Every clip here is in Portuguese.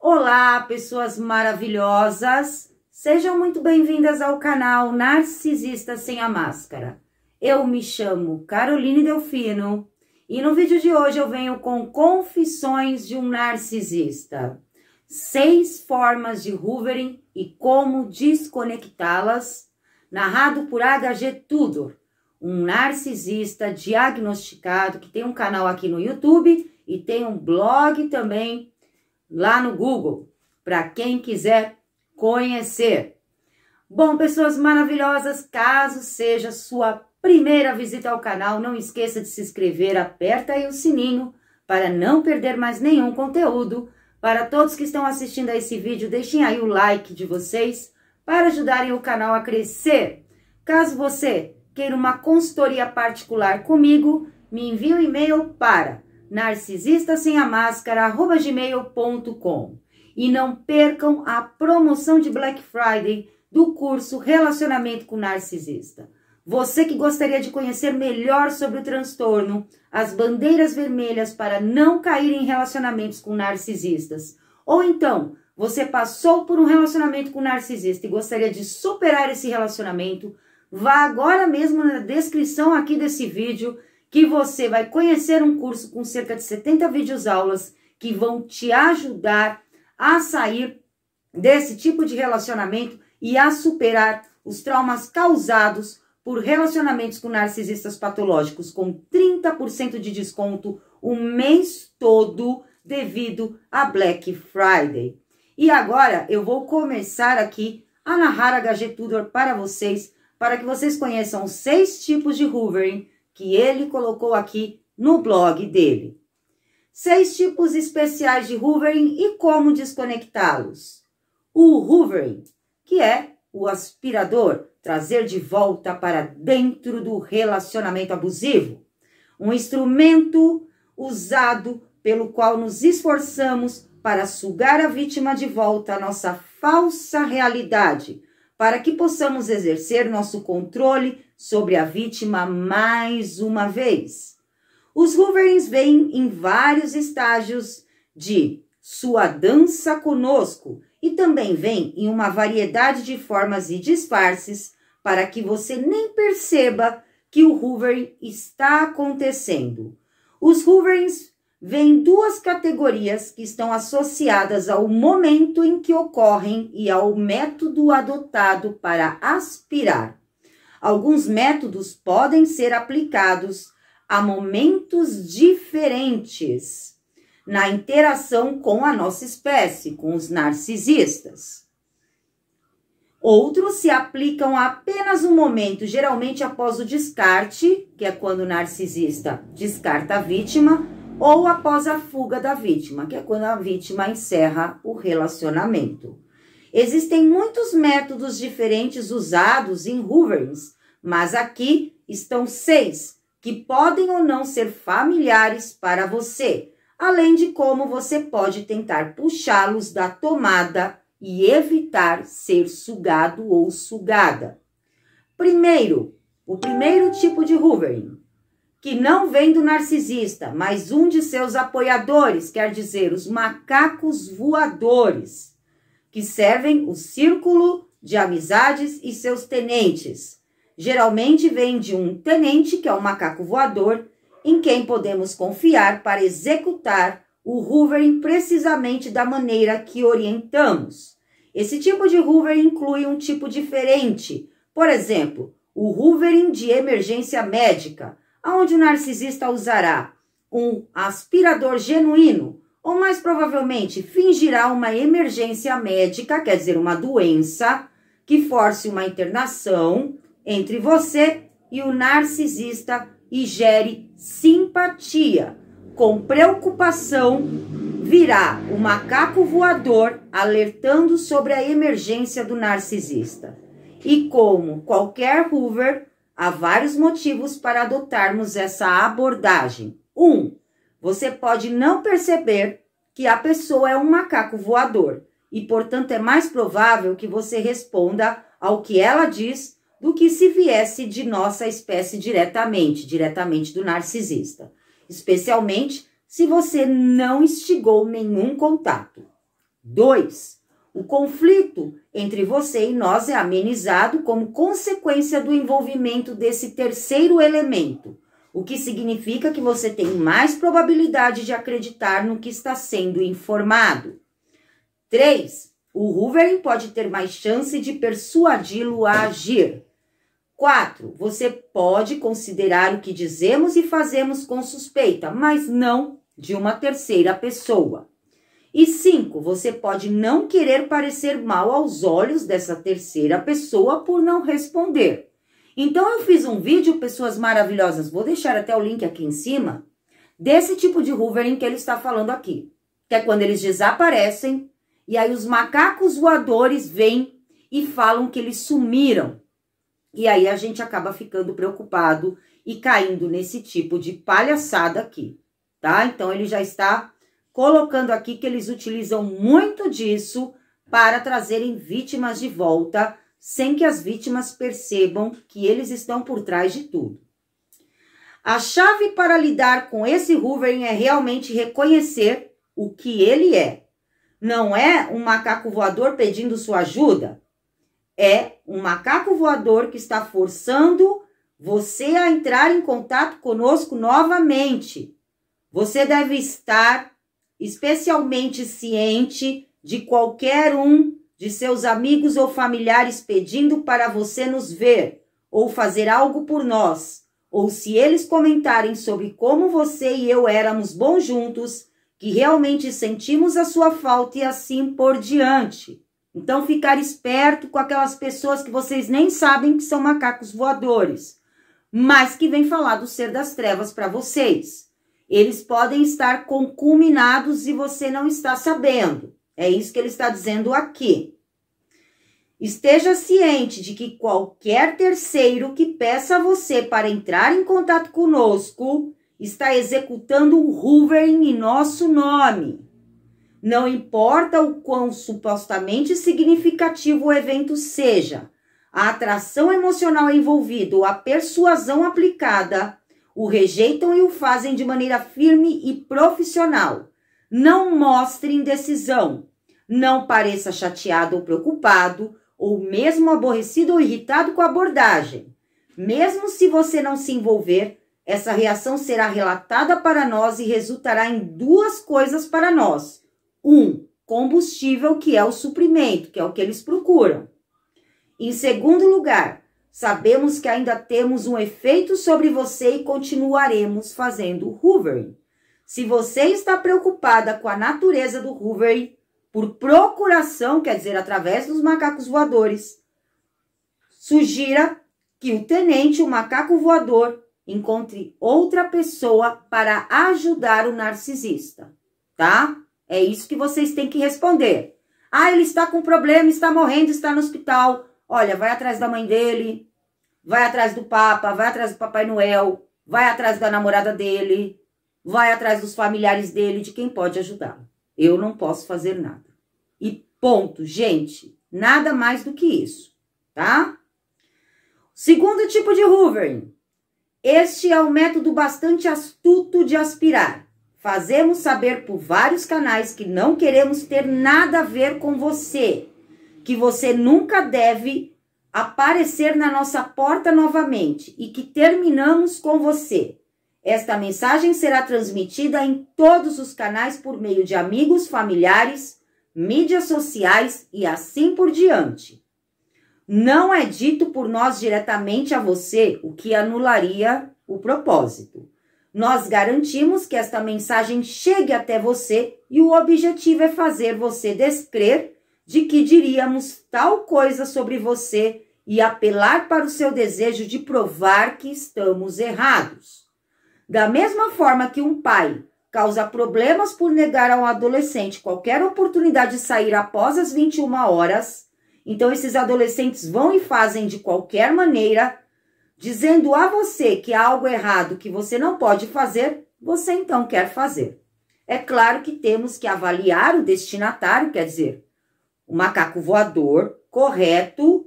Olá, pessoas maravilhosas! Sejam muito bem-vindas ao canal Narcisista Sem a Máscara. Eu me chamo Caroline Delfino e no vídeo de hoje eu venho com confissões de um narcisista. Seis formas de hoovering e como desconectá-las, narrado por HG Tudor um narcisista diagnosticado que tem um canal aqui no YouTube e tem um blog também lá no Google, para quem quiser conhecer. Bom, pessoas maravilhosas, caso seja sua primeira visita ao canal, não esqueça de se inscrever, aperta aí o sininho para não perder mais nenhum conteúdo. Para todos que estão assistindo a esse vídeo, deixem aí o like de vocês para ajudarem o canal a crescer. Caso você queira uma consultoria particular comigo, me envie um e-mail para narcisistasemamáscara@gmail.com e não percam a promoção de Black Friday do curso Relacionamento com Narcisista. Você que gostaria de conhecer melhor sobre o transtorno, as bandeiras vermelhas para não cair em relacionamentos com narcisistas, ou então você passou por um relacionamento com narcisista e gostaria de superar esse relacionamento, Vá agora mesmo na descrição aqui desse vídeo que você vai conhecer um curso com cerca de 70 vídeos aulas que vão te ajudar a sair desse tipo de relacionamento e a superar os traumas causados por relacionamentos com narcisistas patológicos com 30% de desconto o mês todo devido a Black Friday. E agora eu vou começar aqui a narrar a Tudor para vocês para que vocês conheçam seis tipos de hoovering que ele colocou aqui no blog dele. Seis tipos especiais de hoovering e como desconectá-los. O hoovering, que é o aspirador, trazer de volta para dentro do relacionamento abusivo. Um instrumento usado pelo qual nos esforçamos para sugar a vítima de volta à nossa falsa realidade, para que possamos exercer nosso controle sobre a vítima mais uma vez. Os Wolverines vêm em vários estágios de sua dança conosco e também vêm em uma variedade de formas e disfarces para que você nem perceba que o Wolverine está acontecendo. Os Wolverines vem duas categorias que estão associadas ao momento em que ocorrem e ao método adotado para aspirar. Alguns métodos podem ser aplicados a momentos diferentes na interação com a nossa espécie, com os narcisistas. Outros se aplicam a apenas um momento, geralmente após o descarte, que é quando o narcisista descarta a vítima, ou após a fuga da vítima, que é quando a vítima encerra o relacionamento. Existem muitos métodos diferentes usados em Hooverings, mas aqui estão seis que podem ou não ser familiares para você, além de como você pode tentar puxá-los da tomada e evitar ser sugado ou sugada. Primeiro, o primeiro tipo de Hoovering que não vem do narcisista, mas um de seus apoiadores, quer dizer, os macacos voadores, que servem o círculo de amizades e seus tenentes. Geralmente vem de um tenente, que é o um macaco voador, em quem podemos confiar para executar o hoovering precisamente da maneira que orientamos. Esse tipo de hoovering inclui um tipo diferente, por exemplo, o hoovering de emergência médica, aonde o narcisista usará um aspirador genuíno ou mais provavelmente fingirá uma emergência médica, quer dizer, uma doença que force uma internação entre você e o narcisista e gere simpatia. Com preocupação, virá o macaco voador alertando sobre a emergência do narcisista. E como qualquer Hoover, Há vários motivos para adotarmos essa abordagem. Um, você pode não perceber que a pessoa é um macaco voador e, portanto, é mais provável que você responda ao que ela diz do que se viesse de nossa espécie diretamente, diretamente do narcisista, especialmente se você não instigou nenhum contato. 2. O conflito entre você e nós é amenizado como consequência do envolvimento desse terceiro elemento, o que significa que você tem mais probabilidade de acreditar no que está sendo informado. 3. O Hoovering pode ter mais chance de persuadi-lo a agir. 4. Você pode considerar o que dizemos e fazemos com suspeita, mas não de uma terceira pessoa. E cinco, você pode não querer parecer mal aos olhos dessa terceira pessoa por não responder. Então eu fiz um vídeo, pessoas maravilhosas, vou deixar até o link aqui em cima, desse tipo de hoovering que ele está falando aqui. Que é quando eles desaparecem e aí os macacos voadores vêm e falam que eles sumiram. E aí a gente acaba ficando preocupado e caindo nesse tipo de palhaçada aqui, tá? Então ele já está colocando aqui que eles utilizam muito disso para trazerem vítimas de volta, sem que as vítimas percebam que eles estão por trás de tudo. A chave para lidar com esse Hoovering é realmente reconhecer o que ele é. Não é um macaco voador pedindo sua ajuda. É um macaco voador que está forçando você a entrar em contato conosco novamente. Você deve estar especialmente ciente de qualquer um de seus amigos ou familiares pedindo para você nos ver ou fazer algo por nós, ou se eles comentarem sobre como você e eu éramos bons juntos, que realmente sentimos a sua falta e assim por diante. Então, ficar esperto com aquelas pessoas que vocês nem sabem que são macacos voadores, mas que vêm falar do ser das trevas para vocês. Eles podem estar concuminados e você não está sabendo. É isso que ele está dizendo aqui. Esteja ciente de que qualquer terceiro que peça a você para entrar em contato conosco está executando um hoovering em nosso nome. Não importa o quão supostamente significativo o evento seja, a atração emocional envolvida, a persuasão aplicada o rejeitam e o fazem de maneira firme e profissional. Não mostre indecisão. Não pareça chateado ou preocupado, ou mesmo aborrecido ou irritado com a abordagem. Mesmo se você não se envolver, essa reação será relatada para nós e resultará em duas coisas para nós. Um, combustível, que é o suprimento, que é o que eles procuram. Em segundo lugar, Sabemos que ainda temos um efeito sobre você e continuaremos fazendo hoovering. Se você está preocupada com a natureza do hoovering, por procuração, quer dizer, através dos macacos voadores, sugira que o tenente, o macaco voador, encontre outra pessoa para ajudar o narcisista, tá? É isso que vocês têm que responder. Ah, ele está com problema, está morrendo, está no hospital. Olha, vai atrás da mãe dele, vai atrás do Papa, vai atrás do Papai Noel, vai atrás da namorada dele, vai atrás dos familiares dele, de quem pode ajudá-lo. Eu não posso fazer nada. E ponto, gente, nada mais do que isso, tá? Segundo tipo de hoovering. Este é um método bastante astuto de aspirar. Fazemos saber por vários canais que não queremos ter nada a ver com você, que você nunca deve aparecer na nossa porta novamente e que terminamos com você. Esta mensagem será transmitida em todos os canais por meio de amigos, familiares, mídias sociais e assim por diante. Não é dito por nós diretamente a você, o que anularia o propósito. Nós garantimos que esta mensagem chegue até você e o objetivo é fazer você descrer de que diríamos tal coisa sobre você e apelar para o seu desejo de provar que estamos errados. Da mesma forma que um pai causa problemas por negar a um adolescente qualquer oportunidade de sair após as 21 horas, então esses adolescentes vão e fazem de qualquer maneira, dizendo a você que há algo errado que você não pode fazer, você então quer fazer. É claro que temos que avaliar o destinatário, quer dizer, o macaco voador correto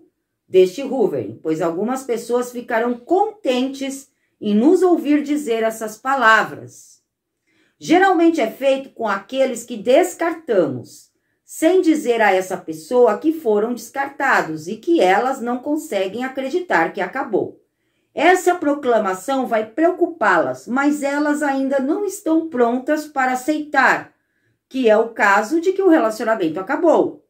deste Ruven, pois algumas pessoas ficaram contentes em nos ouvir dizer essas palavras. Geralmente é feito com aqueles que descartamos, sem dizer a essa pessoa que foram descartados e que elas não conseguem acreditar que acabou. Essa proclamação vai preocupá-las, mas elas ainda não estão prontas para aceitar, que é o caso de que o relacionamento acabou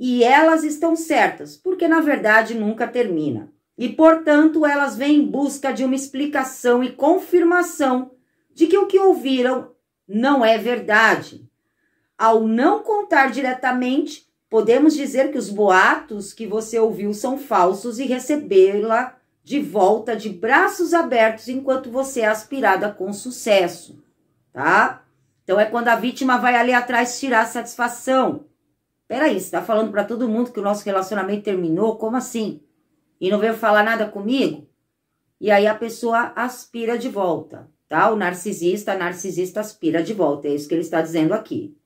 e elas estão certas, porque na verdade nunca termina. E portanto, elas vêm em busca de uma explicação e confirmação de que o que ouviram não é verdade. Ao não contar diretamente, podemos dizer que os boatos que você ouviu são falsos e recebê-la de volta de braços abertos enquanto você é aspirada com sucesso, tá? Então é quando a vítima vai ali atrás tirar satisfação. Peraí, você tá falando para todo mundo que o nosso relacionamento terminou? Como assim? E não veio falar nada comigo? E aí a pessoa aspira de volta, tá? O narcisista, narcisista aspira de volta, é isso que ele está dizendo aqui.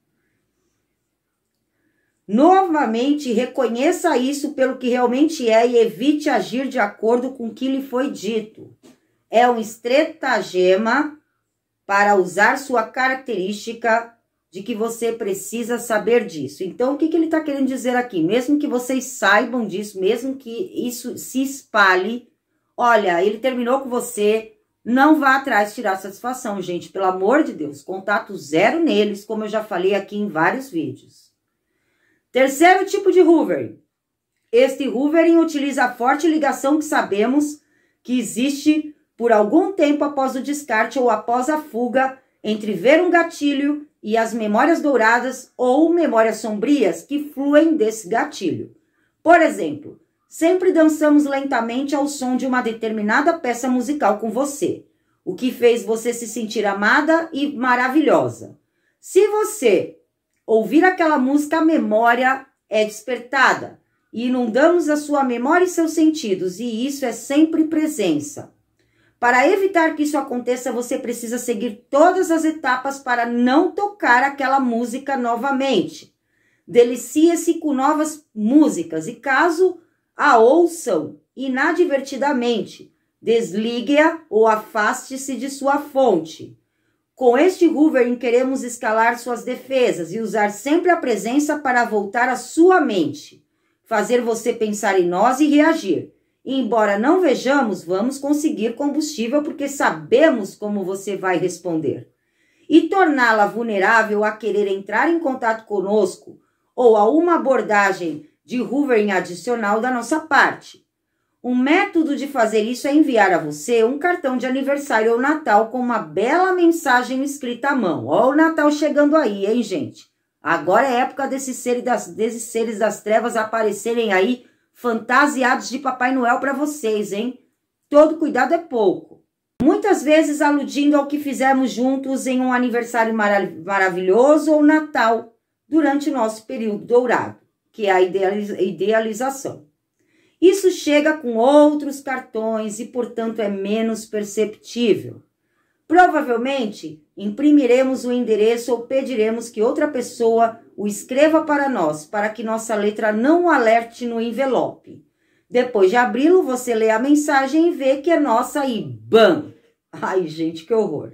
Novamente, reconheça isso pelo que realmente é e evite agir de acordo com o que lhe foi dito. É um estratagema para usar sua característica de que você precisa saber disso. Então, o que, que ele está querendo dizer aqui? Mesmo que vocês saibam disso, mesmo que isso se espalhe, olha, ele terminou com você, não vá atrás tirar satisfação, gente, pelo amor de Deus. Contato zero neles, como eu já falei aqui em vários vídeos. Terceiro tipo de hoovering. Este hoovering utiliza a forte ligação que sabemos que existe por algum tempo após o descarte ou após a fuga entre ver um gatilho e as memórias douradas ou memórias sombrias que fluem desse gatilho. Por exemplo, sempre dançamos lentamente ao som de uma determinada peça musical com você, o que fez você se sentir amada e maravilhosa. Se você ouvir aquela música, a memória é despertada e inundamos a sua memória e seus sentidos, e isso é sempre presença. Para evitar que isso aconteça, você precisa seguir todas as etapas para não tocar aquela música novamente. Delicie-se com novas músicas e, caso a ouçam inadvertidamente, desligue-a ou afaste-se de sua fonte. Com este Hoovering, queremos escalar suas defesas e usar sempre a presença para voltar à sua mente, fazer você pensar em nós e reagir. E embora não vejamos, vamos conseguir combustível porque sabemos como você vai responder. E torná-la vulnerável a querer entrar em contato conosco ou a uma abordagem de hoovering adicional da nossa parte. Um método de fazer isso é enviar a você um cartão de aniversário ou Natal com uma bela mensagem escrita à mão. Ó, o Natal chegando aí, hein, gente? Agora é época desses seres das, desses seres das trevas aparecerem aí fantasiados de Papai Noel para vocês, hein? Todo cuidado é pouco. Muitas vezes aludindo ao que fizemos juntos em um aniversário maravilhoso ou Natal, durante o nosso período dourado, que é a idealização. Isso chega com outros cartões e, portanto, é menos perceptível. Provavelmente, imprimiremos o endereço ou pediremos que outra pessoa o escreva para nós, para que nossa letra não o alerte no envelope. Depois de abri-lo, você lê a mensagem e vê que é nossa e BAM! Ai, gente, que horror!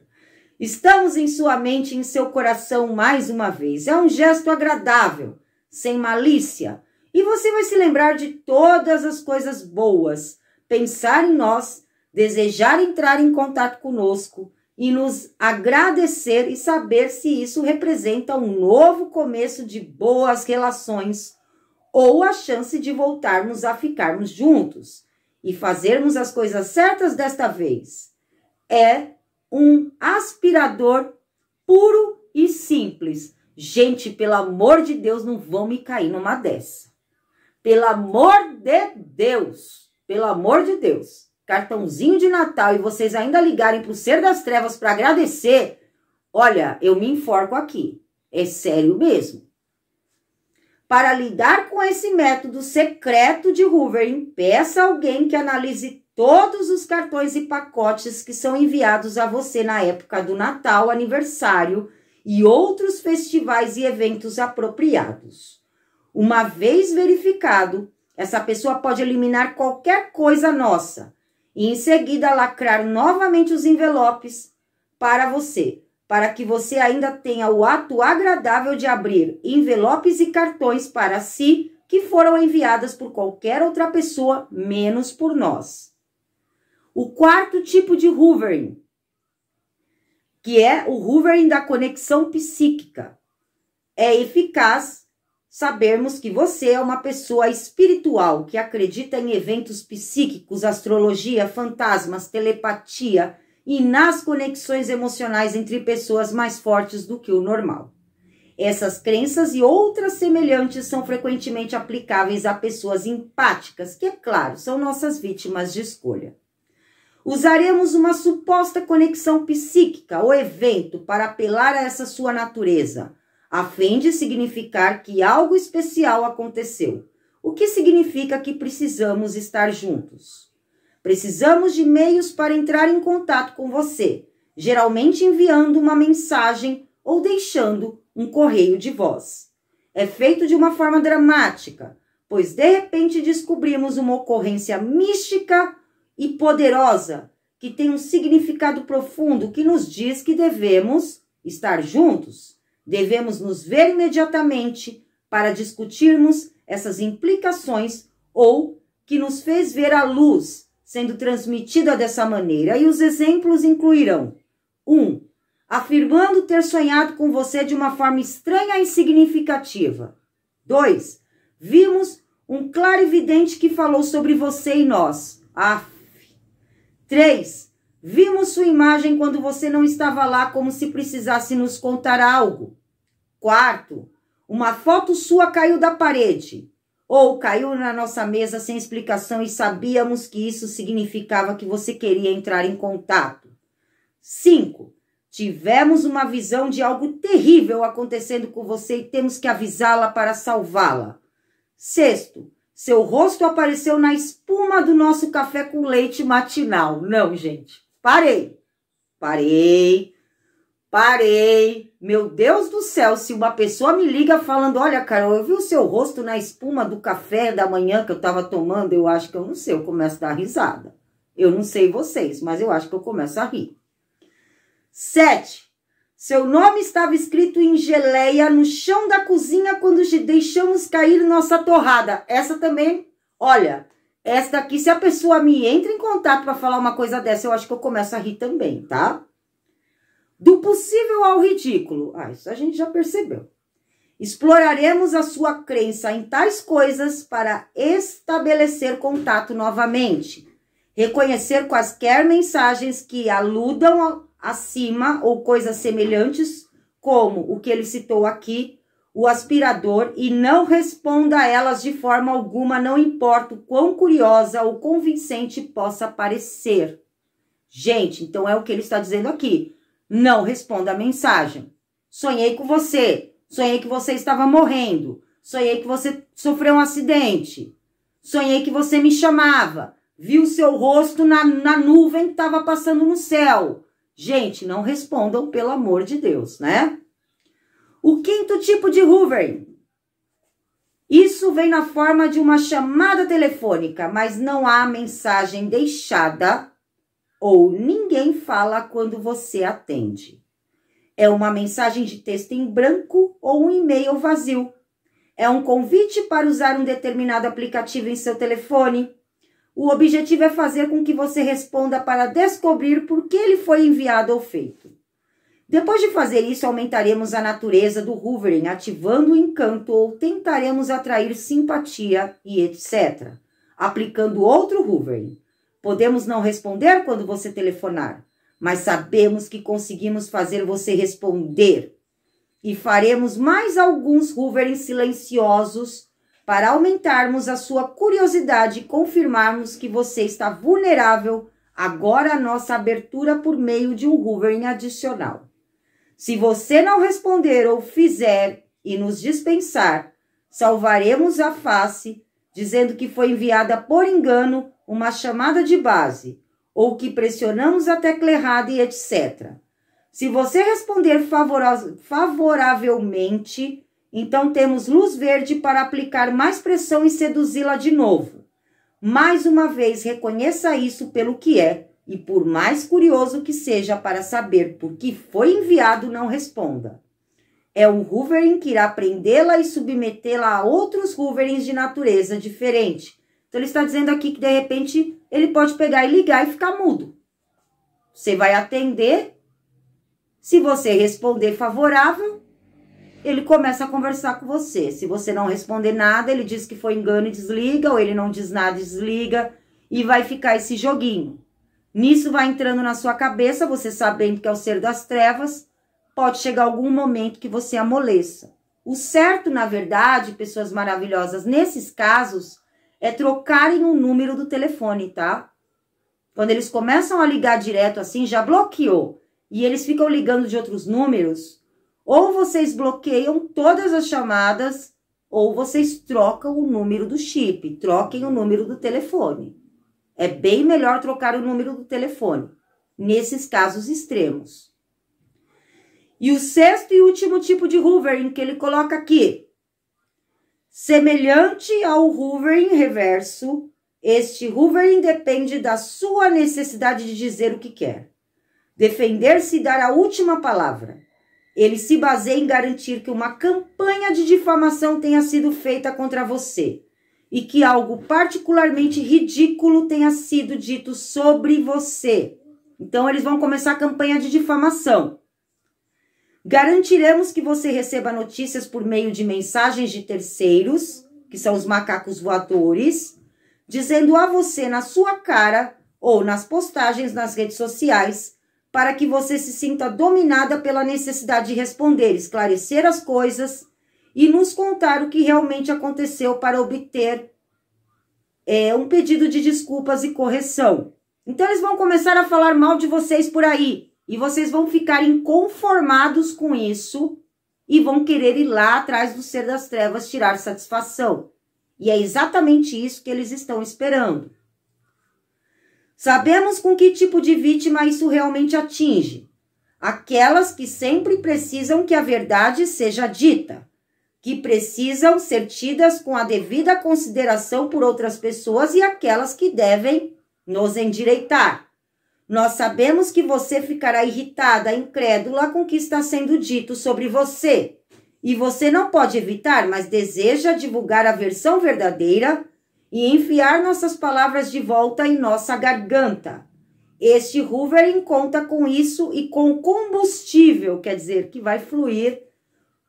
Estamos em sua mente e em seu coração mais uma vez. É um gesto agradável, sem malícia. E você vai se lembrar de todas as coisas boas, pensar em nós, desejar entrar em contato conosco, e nos agradecer e saber se isso representa um novo começo de boas relações ou a chance de voltarmos a ficarmos juntos e fazermos as coisas certas desta vez. É um aspirador puro e simples. Gente, pelo amor de Deus, não vão me cair numa dessa. Pelo amor de Deus, pelo amor de Deus cartãozinho de Natal e vocês ainda ligarem pro Ser das Trevas para agradecer, olha, eu me enforco aqui. É sério mesmo. Para lidar com esse método secreto de Hoover, peça alguém que analise todos os cartões e pacotes que são enviados a você na época do Natal, aniversário e outros festivais e eventos apropriados. Uma vez verificado, essa pessoa pode eliminar qualquer coisa nossa, e em seguida lacrar novamente os envelopes para você, para que você ainda tenha o ato agradável de abrir envelopes e cartões para si que foram enviadas por qualquer outra pessoa, menos por nós. O quarto tipo de hoovering, que é o hoovering da conexão psíquica, é eficaz Sabemos que você é uma pessoa espiritual que acredita em eventos psíquicos, astrologia, fantasmas, telepatia e nas conexões emocionais entre pessoas mais fortes do que o normal. Essas crenças e outras semelhantes são frequentemente aplicáveis a pessoas empáticas, que, é claro, são nossas vítimas de escolha. Usaremos uma suposta conexão psíquica ou evento para apelar a essa sua natureza, a fim de significar que algo especial aconteceu, o que significa que precisamos estar juntos. Precisamos de meios para entrar em contato com você, geralmente enviando uma mensagem ou deixando um correio de voz. É feito de uma forma dramática, pois de repente descobrimos uma ocorrência mística e poderosa que tem um significado profundo que nos diz que devemos estar juntos Devemos nos ver imediatamente para discutirmos essas implicações ou que nos fez ver a luz sendo transmitida dessa maneira. E os exemplos incluirão: 1. Um, afirmando ter sonhado com você de uma forma estranha e significativa; 2. Vimos um clarividente que falou sobre você e nós. Af. 3. Vimos sua imagem quando você não estava lá, como se precisasse nos contar algo. Quarto, uma foto sua caiu da parede ou caiu na nossa mesa sem explicação e sabíamos que isso significava que você queria entrar em contato. Cinco, Tivemos uma visão de algo terrível acontecendo com você e temos que avisá-la para salvá-la. Sexto, seu rosto apareceu na espuma do nosso café com leite matinal. Não, gente. Parei. Parei. Parei. Meu Deus do céu, se uma pessoa me liga falando, olha, Carol, eu vi o seu rosto na espuma do café da manhã que eu tava tomando, eu acho que eu não sei, eu começo a dar risada. Eu não sei vocês, mas eu acho que eu começo a rir. Sete. Seu nome estava escrito em geleia no chão da cozinha quando deixamos cair nossa torrada. Essa também, olha, essa daqui, se a pessoa me entra em contato para falar uma coisa dessa, eu acho que eu começo a rir também, tá? Do possível ao ridículo. Ah, isso a gente já percebeu. Exploraremos a sua crença em tais coisas para estabelecer contato novamente. Reconhecer quaisquer mensagens que aludam acima ou coisas semelhantes, como o que ele citou aqui, o aspirador e não responda a elas de forma alguma, não importa o quão curiosa ou convincente possa parecer. Gente, então é o que ele está dizendo aqui. Não responda a mensagem. Sonhei com você. Sonhei que você estava morrendo. Sonhei que você sofreu um acidente. Sonhei que você me chamava. Vi o seu rosto na, na nuvem que estava passando no céu. Gente, não respondam, pelo amor de Deus, né? O quinto tipo de Hoover. Isso vem na forma de uma chamada telefônica, mas não há mensagem deixada ou ninguém fala quando você atende. É uma mensagem de texto em branco ou um e-mail vazio. É um convite para usar um determinado aplicativo em seu telefone. O objetivo é fazer com que você responda para descobrir por que ele foi enviado ou feito. Depois de fazer isso, aumentaremos a natureza do Hoovering, ativando o encanto ou tentaremos atrair simpatia e etc. Aplicando outro Hoovering. Podemos não responder quando você telefonar, mas sabemos que conseguimos fazer você responder. E faremos mais alguns Hooverings silenciosos para aumentarmos a sua curiosidade e confirmarmos que você está vulnerável agora à nossa abertura por meio de um Hoovering adicional. Se você não responder ou fizer e nos dispensar, salvaremos a face, dizendo que foi enviada por engano uma chamada de base, ou que pressionamos a tecla errada e etc. Se você responder favoravelmente, então temos luz verde para aplicar mais pressão e seduzi-la de novo. Mais uma vez, reconheça isso pelo que é e por mais curioso que seja para saber por que foi enviado, não responda. É o Hoovering que irá prendê-la e submetê-la a outros Hooverings de natureza diferente. Então ele está dizendo aqui que de repente ele pode pegar e ligar e ficar mudo. Você vai atender. Se você responder favorável, ele começa a conversar com você. Se você não responder nada, ele diz que foi engano e desliga, ou ele não diz nada e desliga, e vai ficar esse joguinho. Nisso vai entrando na sua cabeça, você sabendo que é o ser das trevas, pode chegar algum momento que você amoleça. O certo, na verdade, pessoas maravilhosas, nesses casos, é trocarem o número do telefone, tá? Quando eles começam a ligar direto assim, já bloqueou. E eles ficam ligando de outros números. Ou vocês bloqueiam todas as chamadas, ou vocês trocam o número do chip, troquem o número do telefone. É bem melhor trocar o número do telefone, nesses casos extremos. E o sexto e último tipo de hoovering que ele coloca aqui. Semelhante ao hoovering reverso, este hoovering depende da sua necessidade de dizer o que quer. Defender-se e dar a última palavra. Ele se baseia em garantir que uma campanha de difamação tenha sido feita contra você e que algo particularmente ridículo tenha sido dito sobre você. Então, eles vão começar a campanha de difamação. Garantiremos que você receba notícias por meio de mensagens de terceiros, que são os macacos voadores, dizendo a você na sua cara ou nas postagens nas redes sociais, para que você se sinta dominada pela necessidade de responder, esclarecer as coisas e nos contar o que realmente aconteceu para obter é, um pedido de desculpas e correção. Então eles vão começar a falar mal de vocês por aí e vocês vão ficar inconformados com isso e vão querer ir lá atrás do ser das trevas tirar satisfação. E é exatamente isso que eles estão esperando. Sabemos com que tipo de vítima isso realmente atinge aquelas que sempre precisam que a verdade seja dita que precisam ser tidas com a devida consideração por outras pessoas e aquelas que devem nos endireitar. Nós sabemos que você ficará irritada, incrédula com o que está sendo dito sobre você. E você não pode evitar, mas deseja divulgar a versão verdadeira e enfiar nossas palavras de volta em nossa garganta. Este Hoover conta com isso e com combustível, quer dizer, que vai fluir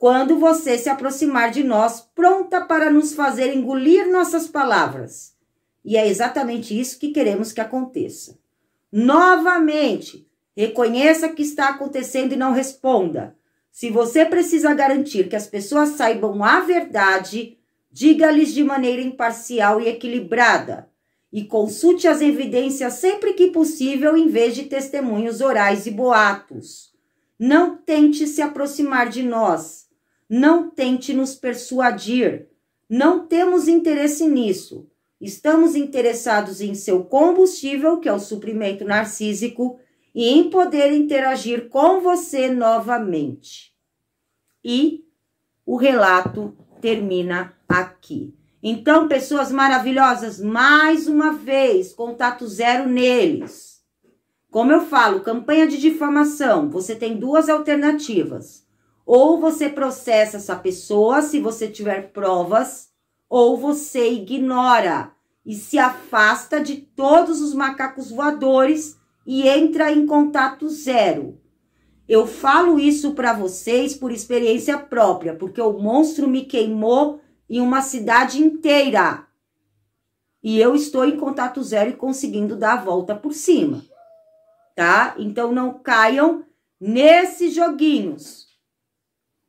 quando você se aproximar de nós, pronta para nos fazer engolir nossas palavras. E é exatamente isso que queremos que aconteça. Novamente, reconheça que está acontecendo e não responda. Se você precisa garantir que as pessoas saibam a verdade, diga-lhes de maneira imparcial e equilibrada. E consulte as evidências sempre que possível, em vez de testemunhos orais e boatos. Não tente se aproximar de nós. Não tente nos persuadir. Não temos interesse nisso. Estamos interessados em seu combustível, que é o suprimento narcísico, e em poder interagir com você novamente. E o relato termina aqui. Então, pessoas maravilhosas, mais uma vez, contato zero neles. Como eu falo, campanha de difamação, você tem duas alternativas ou você processa essa pessoa se você tiver provas, ou você ignora e se afasta de todos os macacos voadores e entra em contato zero. Eu falo isso para vocês por experiência própria, porque o monstro me queimou em uma cidade inteira. E eu estou em contato zero e conseguindo dar a volta por cima. Tá? Então não caiam nesses joguinhos.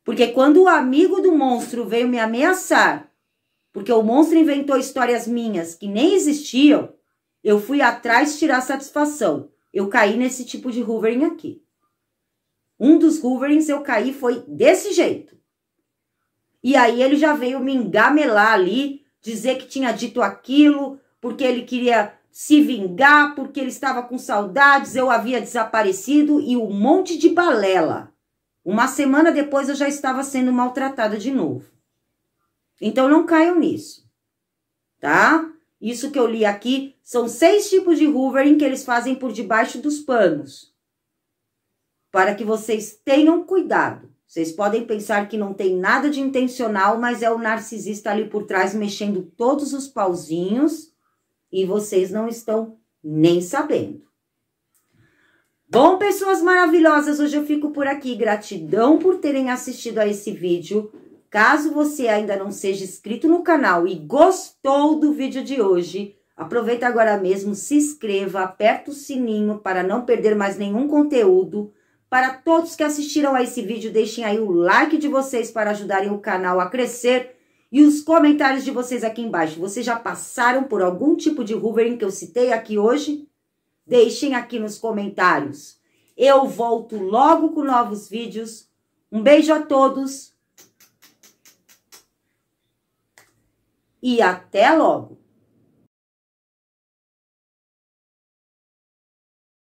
Porque quando o amigo do monstro veio me ameaçar, porque o monstro inventou histórias minhas que nem existiam, eu fui atrás tirar satisfação. Eu caí nesse tipo de hoovering aqui. Um dos hooverings eu caí foi desse jeito. E aí ele já veio me engamelar ali, dizer que tinha dito aquilo, porque ele queria se vingar, porque ele estava com saudades, eu havia desaparecido e um monte de balela. Uma semana depois eu já estava sendo maltratada de novo. Então não caiam nisso, tá? Isso que eu li aqui são seis tipos de hoovering que eles fazem por debaixo dos panos. Para que vocês tenham cuidado. Vocês podem pensar que não tem nada de intencional, mas é o narcisista ali por trás mexendo todos os pauzinhos e vocês não estão nem sabendo. Bom, pessoas maravilhosas, hoje eu fico por aqui. Gratidão por terem assistido a esse vídeo. Caso você ainda não seja inscrito no canal e gostou do vídeo de hoje, aproveita agora mesmo, se inscreva, aperta o sininho para não perder mais nenhum conteúdo. Para todos que assistiram a esse vídeo, deixem aí o like de vocês para ajudarem o canal a crescer e os comentários de vocês aqui embaixo. Vocês já passaram por algum tipo de hoovering que eu citei aqui hoje? Deixem aqui nos comentários. Eu volto logo com novos vídeos. Um beijo a todos. E até logo.